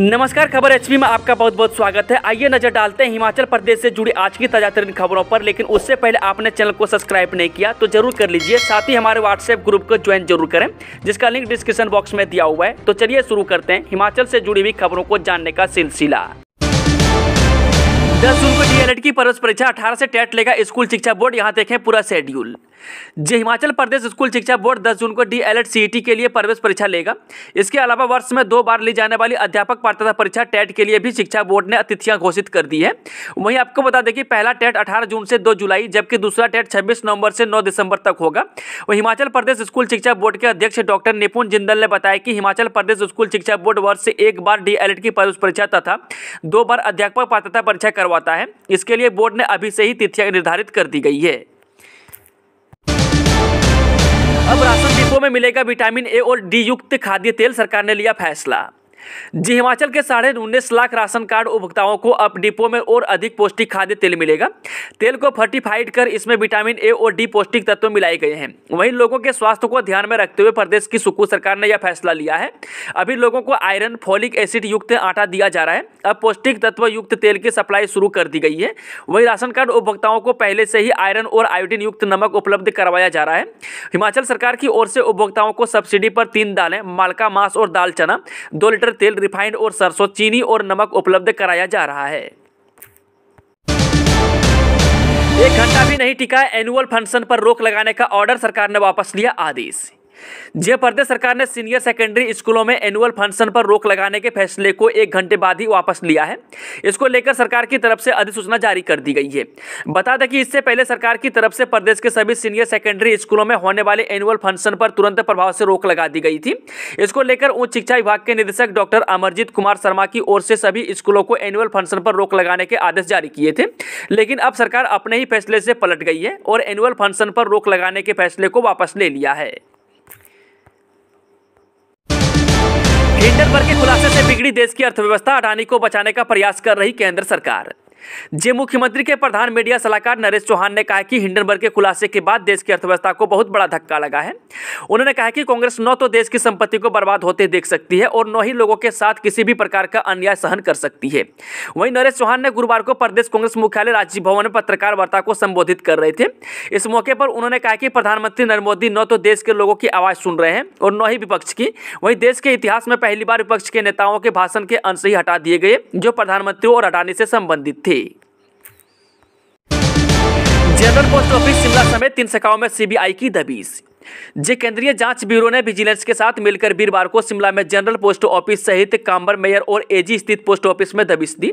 नमस्कार खबर एचपी में आपका बहुत बहुत स्वागत है आइए नजर डालते हैं हिमाचल प्रदेश से जुड़ी आज की ताजा तरीन खबरों पर लेकिन उससे पहले आपने चैनल को सब्सक्राइब नहीं किया तो जरूर कर लीजिए साथ ही हमारे व्हाट्सएप ग्रुप को ज्वाइन जरूर करें जिसका लिंक डिस्क्रिप्शन बॉक्स में दिया हुआ है तो चलिए शुरू करते हैं हिमाचल से जुड़ी हुई खबरों को जानने का सिलसिला दस जून को डीएलएड e की परस परीक्षा अठारह से टेट लेगा स्कूल शिक्षा बोर्ड यहाँ देखें पूरा शेड्यूल हिमाचल प्रदेश स्कूल शिक्षा बोर्ड 10 जून को डी एल सीईटी e के लिए प्रवेश परीक्षा लेगा इसके अलावा वर्ष में दो बार ली जाने वाली अध्यापक पात्रता परीक्षा टेट के लिए भी शिक्षा बोर्ड ने अतिथियां घोषित कर दी है वहीं आपको बता दें कि पहला टेट 18 जून से 2 जुलाई जबकि दूसरा टेट 26 नवंबर से 9 दिसंबर तक होगा वहीं हिमाचल प्रदेश स्कूल शिक्षा बोर्ड के अध्यक्ष डॉक्टर निपुण जिंदल ने बताया कि हिमाचल प्रदेश स्कूल शिक्षा बोर्ड वर्ष से एक बार डी की प्रवेश परीक्षा तथा दो बार अध्यापक पात्रता परीक्षा करवाता है इसके लिए बोर्ड ने अभी से ही तिथियां निर्धारित कर दी गई है अब राशन डिपो में मिलेगा विटामिन ए और डी युक्त खाद्य तेल सरकार ने लिया फैसला जी हिमाचल के साढ़े उन्नीस लाख राशन कार्ड उपभोक्ताओं को अब डिपो में और अधिक पौष्टिक खाद्य तेल मिलेगा तेल को फर्टिफाइड कर इसमें विटामिन ए और डी पौष्टिक तत्व मिलाए गए हैं वहीं लोगों के स्वास्थ्य को ध्यान में रखते हुए प्रदेश की सुकू सरकार ने यह फैसला लिया है अभी लोगों को आयरन फॉलिक एसिड युक्त आटा दिया जा रहा है अब पौष्टिक तत्व युक्त तेल की सप्लाई शुरू कर दी गई है वहीं राशन कार्ड उपभोक्ताओं को पहले से ही आयरन और आयोडीन युक्त नमक उपलब्ध करवाया जा रहा है हिमाचल सरकार की ओर से उपभोक्ताओं को सब्सिडी पर तीन दालें मालका मांस और दाल चना दो लीटर मटर तेल रिफाइंड और सरसों चीनी और नमक उपलब्ध कराया जा रहा है एक घंटा भी नहीं टिका एनुअल फंक्शन पर रोक लगाने का ऑर्डर सरकार ने वापस लिया आदेश प्रदेश सरकार ने सीनियर सेकेंडरी स्कूलों में एनुअल फंक्शन पर रोक लगाने के फैसले को एक घंटे बाद ही वापस लिया है इसको लेकर सरकार की तरफ से अधिसूचना जारी कर दी गई है बता दें कि इससे पहले सरकार की तरफ से प्रदेश के सभी सीनियर सेकेंडरी स्कूलों में होने वाले एनुअल फंक्शन पर तुरंत प्रभाव से रोक लगा दी गई थी इसको लेकर उच्च शिक्षा विभाग के निदेशक डॉक्टर अमरजीत कुमार शर्मा की ओर से सभी स्कूलों को एनुअल फंक्शन पर रोक लगाने के आदेश जारी किए थे लेकिन अब सरकार अपने ही फैसले से पलट गई है और एनुअल फंक्शन पर रोक लगाने के फैसले को वापस ले लिया है आत्मनिर्भर के खुलासे से बिगड़ी देश की अर्थव्यवस्था अडानी को बचाने का प्रयास कर रही केंद्र सरकार जे मुख्यमंत्री के प्रधान मीडिया सलाहकार नरेश चौहान ने कहा कि हिंडनबर्ग के खुलासे के बाद देश की अर्थव्यवस्था को बहुत बड़ा धक्का लगा है उन्होंने कहा कि कांग्रेस न तो देश की संपत्ति को बर्बाद होते देख सकती है और न ही लोगों के साथ किसी भी प्रकार का अन्याय सहन कर सकती है वहीं नरेश चौहान ने गुरुवार को प्रदेश कांग्रेस मुख्यालय राजीव भवन में पत्रकार वार्ता को संबोधित कर रहे थे इस मौके पर उन्होंने कहा कि प्रधानमंत्री नरेंद्र मोदी न तो देश के लोगों की आवाज़ सुन रहे हैं और न ही विपक्ष की वहीं देश के इतिहास में पहली बार विपक्ष के नेताओं के भाषण के अंश ही हटा दिए गए जो प्रधानमंत्री और अडानी से संबंधित थे थे जनरल पोस्ट ऑफिस शिमला समेत तीन शाखाओं में सीबीआई की दबीश जे केंद्रीय जांच ब्यूरो ने विजिलेंस के साथ मिलकर वीरवार को शिमला में जनरल पोस्ट ऑफिस सहित कांबर मेयर और एजी स्थित पोस्ट ऑफिस में दबिश दी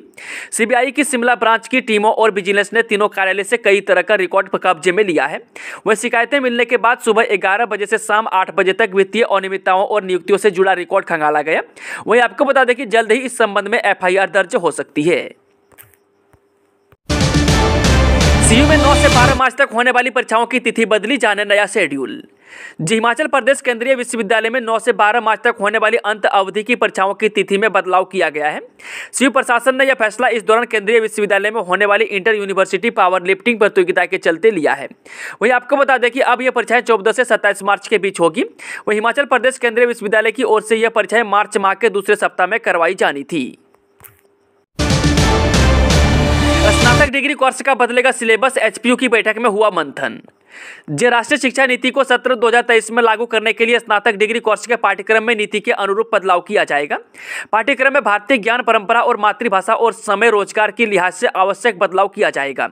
सीबीआई की शिमला ब्रांच की टीमों और विजिलेंस ने तीनों कार्यालय से कई तरह का रिकॉर्ड कब्जे में लिया है वह शिकायतें मिलने के बाद सुबह ग्यारह बजे से शाम आठ बजे तक वित्तीय अनियमितताओं और नियुक्तियों से जुड़ा रिकॉर्ड खंगाला गया वहीं आपको बता दें कि जल्द ही इस संबंध में एफ दर्ज हो सकती है दिल्ली में 9 से 12 मार्च तक होने वाली परीक्षाओं की तिथि बदली जाने नया शेड्यूल जी हिमाचल प्रदेश केंद्रीय विश्वविद्यालय में 9 से 12 मार्च तक होने वाली अंत अवधि की परीक्षाओं की तिथि में बदलाव किया गया है शिव प्रशासन ने यह फैसला इस दौरान केंद्रीय विश्वविद्यालय में होने वाली इंटर यूनिवर्सिटी पावर लिफ्टिंग प्रतियोगिता के चलते लिया है वहीं आपको बता दें कि अब यह परीक्षाएं चौदह से सत्ताईस मार्च के बीच होगी वहीं हिमाचल प्रदेश केंद्रीय विश्वविद्यालय की ओर से यह परीक्षाएं मार्च माह के दूसरे सप्ताह में करवाई जानी थी डिग्री कोर्स का बदलेगा सिलेबस एचपीयू की बैठक में हुआ मंथन जो राष्ट्रीय शिक्षा नीति को सत्र 2023 में लागू करने के लिए स्नातक डिग्री कोर्स के पाठ्यक्रम में नीति के अनुरूप बदलाव किया जाएगा पाठ्यक्रम में भारतीय ज्ञान परंपरा और मातृभाषा और समय रोजगार के लिहाज से आवश्यक बदलाव किया जाएगा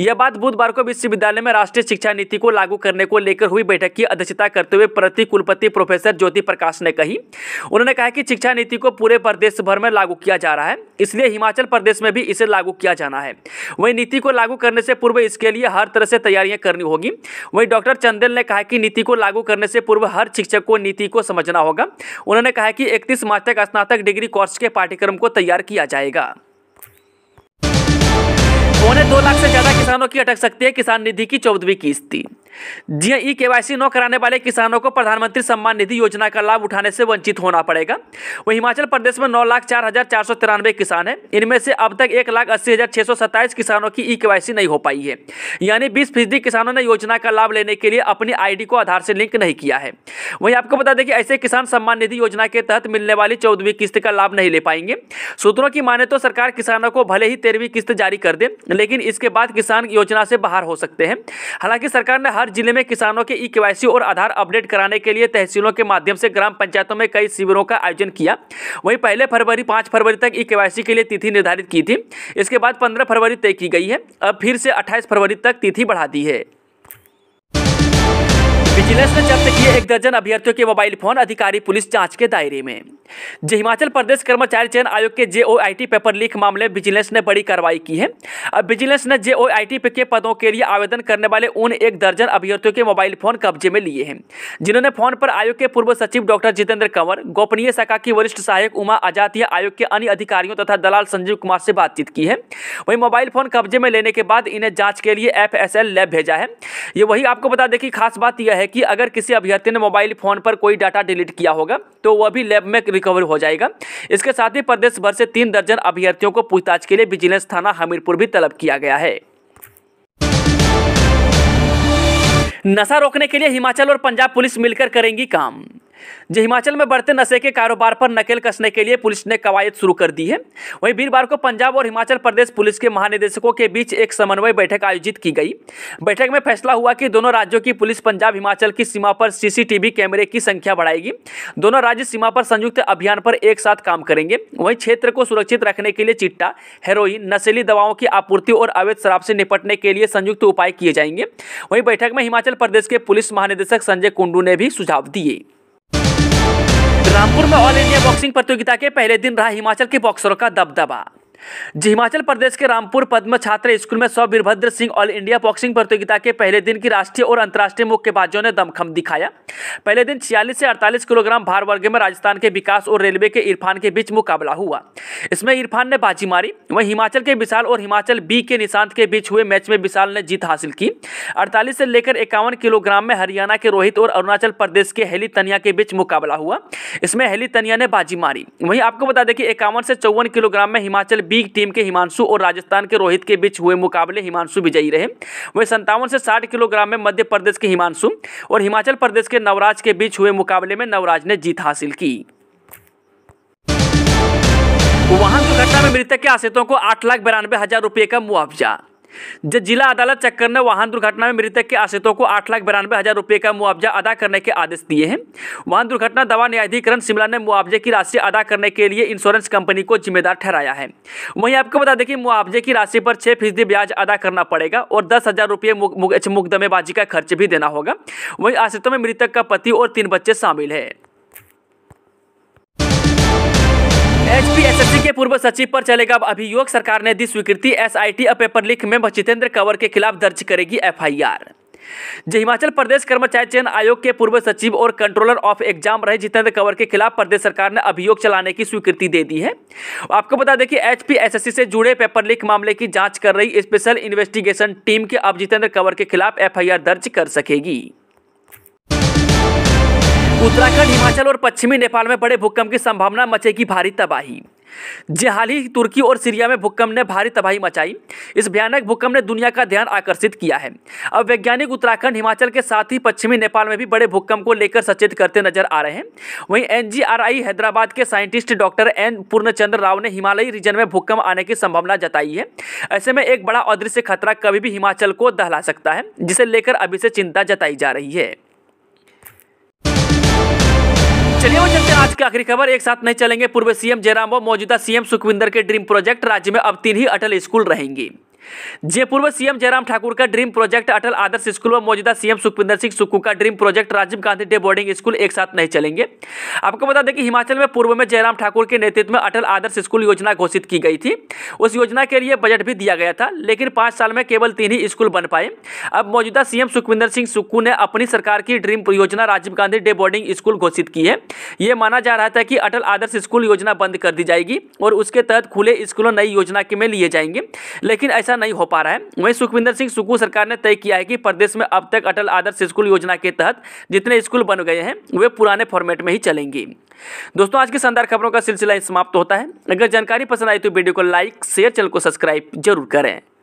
यह बात बुधवार को विश्वविद्यालय में राष्ट्रीय शिक्षा नीति को लागू करने को लेकर हुई बैठक की अध्यक्षता करते हुए प्रति कुलपति प्रोफेसर ज्योति प्रकाश ने कही उन्होंने कहा कि शिक्षा नीति को पूरे प्रदेश भर में लागू किया जा रहा है इसलिए हिमाचल प्रदेश में भी इसे लागू किया जाना है वही नीति को लागू करने से पूर्व इसके लिए हर तरह से तैयारियां करनी होगी वहीं डॉक्टर चंदेल ने कहा कि नीति को लागू करने से पूर्व हर शिक्षक को नीति को समझना होगा उन्होंने कहा कि इकतीस मार्च तक स्नातक डिग्री कोर्स के पाठ्यक्रम को तैयार किया जाएगा पौने दो लाख से ज्यादा किसानों की अटक सकती है किसान निधि की चौदहवीं किस्ती जी हाँ ई केवाईसी न कराने वाले किसानों को प्रधानमंत्री सम्मान निधि योजना का लाभ उठाने से वंचित होना पड़ेगा वहीं हिमाचल प्रदेश में नौ लाख चार हजार चार सौ तिरानवे किसान हैं इनमें से अब तक एक लाख अस्सी हजार छह सौ सत्ताईस किसानों की ई केवाईसी नहीं हो पाई है यानी बीस फीसदी किसानों ने योजना का लाभ लेने के लिए अपनी आईडी को आधार से लिंक नहीं किया है वहीं आपको बता दें कि ऐसे किसान सम्मान निधि योजना के तहत मिलने वाली चौदहवीं किस्त का लाभ नहीं ले पाएंगे सूत्रों की माने तो सरकार किसानों को भले ही तेरहवीं किस्त जारी कर दे लेकिन इसके बाद किसान योजना से बाहर हो सकते हैं हालांकि सरकार ने हर हर जिले में किसानों के ई e के और आधार अपडेट कराने के लिए तहसीलों के माध्यम से ग्राम पंचायतों में कई शिविरों का आयोजन किया वहीं पहले फरवरी पाँच फरवरी तक ई e के के लिए तिथि निर्धारित की थी इसके बाद पंद्रह फरवरी तय की गई है अब फिर से अट्ठाईस फरवरी तक तिथि बढ़ा दी है विजिलेंस ने जब्त किए एक दर्जन अभ्यर्थियों के मोबाइल फोन अधिकारी पुलिस जांच के दायरे में जे हिमाचल प्रदेश कर्मचारी चयन आयोग के जे पेपर लीक मामले विजिलेंस ने बड़ी कार्रवाई की है अब विजिलेंस ने जे के पदों के लिए आवेदन करने वाले उन एक दर्जन अभ्यर्थियों के मोबाइल फोन कब्जे में लिए हैं जिन्होंने फोन पर आयोग के पूर्व सचिव डॉक्टर जितेंद्र कंवर गोपनीय शाखा की वरिष्ठ सहायक उमा आजाद आयोग के अन्य अधिकारियों तथा दलाल संजीव कुमार से बातचीत की है वहीं मोबाइल फोन कब्जे में लेने के बाद इन्हें जांच के लिए एफ लैब भेजा है ये वही आपको बता दें कि खास बात यह है कि अगर किसी अभ्यर्थी ने मोबाइल फोन पर कोई डाटा डिलीट किया होगा तो वह भी लैब में रिकवर हो जाएगा इसके साथ ही प्रदेश भर से तीन दर्जन अभ्यर्थियों को पूछताछ के लिए विजिलेंस थाना हमीरपुर भी तलब किया गया है नशा रोकने के लिए हिमाचल और पंजाब पुलिस मिलकर करेंगी काम जी हिमाचल में बढ़ते नशे के कारोबार पर नकेल कसने के लिए पुलिस ने कवायद शुरू कर दी है वहीं वीरवार को पंजाब और हिमाचल प्रदेश पुलिस के महानिदेशकों के बीच एक समन्वय बैठक आयोजित की गई बैठक में फैसला हुआ कि दोनों राज्यों की पुलिस पंजाब हिमाचल की सीमा पर सीसीटीवी कैमरे की संख्या बढ़ाएगी दोनों राज्य सीमा पर संयुक्त अभियान पर एक साथ काम करेंगे वहीं क्षेत्र को सुरक्षित रखने के लिए चिट्टा हेरोइन नशेली दवाओं की आपूर्ति और अवैध शराब से निपटने के लिए संयुक्त उपाय किए जाएंगे वहीं बैठक में हिमाचल प्रदेश के पुलिस महानिदेशक संजय कुंडू ने भी सुझाव दिए रामपुर में ऑल इंडिया बॉक्सिंग प्रतियोगिता के पहले दिन रहा हिमाचल के बॉक्सरों का दबदबा जी हिमाचल प्रदेश के रामपुर पद्म छात्र स्कूल में सौ Virbhadra Singh all India boxing प्रतियोगिता के पहले दिन की राष्ट्रीय और अंतर्राष्ट्रीय मुक्केबाजों ने दमखम दिखाया पहले दिन 46 से 48 किलोग्राम भार वर्ग में राजस्थान के विकास और रेलवे के इरफान के बीच मुकाबला हुआ इसमें इरफान ने बाजी मारी वहीं हिमाचल के विशाल और हिमाचल बी के निशांत के बीच हुए मैच में विशाल ने जीत हासिल की अड़तालीस से लेकर इक्यावन किलोग्राम में हरियाणा के रोहित और अरुणाचल प्रदेश के हेली तनिया के बीच मुकाबला हुआ इसमें हेली तनिया ने बाजी मारी वहीं आपको बता दें कि इक्यावन से चौवन किलोग्राम में हिमाचल बी टीम के हिमांशु और राजस्थान के रोहित के बीच हुए मुकाबले हिमांशु विजयी रहे वहीं संतावन से साठ किलोग्राम में मध्य प्रदेश के हिमांशु और हिमाचल प्रदेश के नवराज के बीच हुए मुकाबले में नवराज ने जीत हासिल की वाहन दुर्घटना में मृतक के आश्रितों को आठ लाख बिरानवे हजार रुपये का मुआवजा जब जिला अदालत चक्कर ने वाहन दुर्घटना में मृतक के आश्रितों को आठ लाख बिरानवे हज़ार रुपये का मुआवजा अदा करने के आदेश दिए हैं वाहन दुर्घटना दवा न्यायाधिकरण शिमला ने मुआवजे की राशि अदा करने के लिए इंश्योरेंस कंपनी को जिम्मेदार ठहराया है वहीं आपको बता दें कि मुआवजे की राशि पर छः फीसदी ब्याज अदा करना पड़ेगा और दस हज़ार रुपये मुकदमेबाजी का खर्च भी देना होगा वहीं आश्रितों में मृतक का पति और तीन बच्चे शामिल है यूपीएसएससी के पूर्व सचिव पर चलेगा अभियोग सरकार ने दी स्वीकृति एसआईटी अब पेपर लीक में जितेंद्र कंवर के खिलाफ दर्ज करेगी एफआईआर जो हिमाचल प्रदेश कर्मचारी चयन आयोग के पूर्व सचिव और कंट्रोलर ऑफ एग्जाम रहे जितेंद्र कंवर के खिलाफ प्रदेश सरकार ने अभियोग चलाने की स्वीकृति दे दी है आपको बता दें कि एचपीएसएससी से जुड़े पेपर लीक मामले की जांच कर रही स्पेशल इन्वेस्टिगेशन टीम के अब जितेंद्र कंवर के खिलाफ एफआईआर दर्ज कर सकेगी उत्तराखंड हिमाचल और पश्चिमी नेपाल में बड़े भूकंप की संभावना मचेगी भारी तबाही जी हाल ही तुर्की और सीरिया में भूकंप ने भारी तबाही मचाई इस भयानक भूकंप ने दुनिया का ध्यान आकर्षित किया है अब वैज्ञानिक उत्तराखंड हिमाचल के साथ ही पश्चिमी नेपाल में भी बड़े भूकंप को लेकर सचेत करते नजर आ रहे हैं वहीं एनजीआरआई हैदराबाद के scientist doctor N Purnachandra Rao ने हिमालयी रीजन में भूकंप आने की संभावना जताई है ऐसे में एक बड़ा अदृश्य खतरा कभी भी हिमाचल को दहला सकता है जिसे लेकर अभी से चिंता जताई जा रही है चलिए वो चलते हैं आज की आखिरी खबर एक साथ नहीं चलेंगे पूर्व सीएम जयराम व मौजूदा सीएम सुखविंदर के ड्रीम प्रोजेक्ट राज्य में अब तीन ही अटल स्कूल रहेंगे जे पूर्व सीएम जयराम ठाकुर का dream project Atal Adarsh school व मौजूदा सीएम सुखविंदर सिंह सुक्कू का dream project Rajiv Gandhi day boarding school एक साथ नहीं चलेंगे आपको बता दें कि हिमाचल में पूर्व में जयराम ठाकुर के नेतृत्व में अटल आदर्श स्कूल योजना घोषित की गई थी उस योजना के लिए बजट भी दिया गया था लेकिन पाँच साल में केवल तीन ही स्कूल बन पाए अब मौजूदा सीएम सुखविंदर सिंह सुक्कू ने अपनी सरकार की ड्रीम योजना Rajiv Gandhi day boarding school घोषित की है ये माना जा रहा था कि अटल आदर्श स्कूल योजना बंद कर दी जाएगी और उसके तहत खुले स्कूलों नई योजना के में लिए जाएंगे लेकिन ऐसा ऐसा नहीं हो पा रहा है वहीं सुखविंदर सिंह सुक्कू सरकार ने तय किया है कि प्रदेश में अब तक अटल आदर्श स्कूल योजना के तहत जितने स्कूल बन गए हैं वे पुराने फॉर्मेट में ही चलेंगे दोस्तों आज की शानदार खबरों का सिलसिला समाप्त होता है अगर जानकारी पसंद आई तो वीडियो को लाइक शेयर चैनल को सब्सक्राइब जरूर करें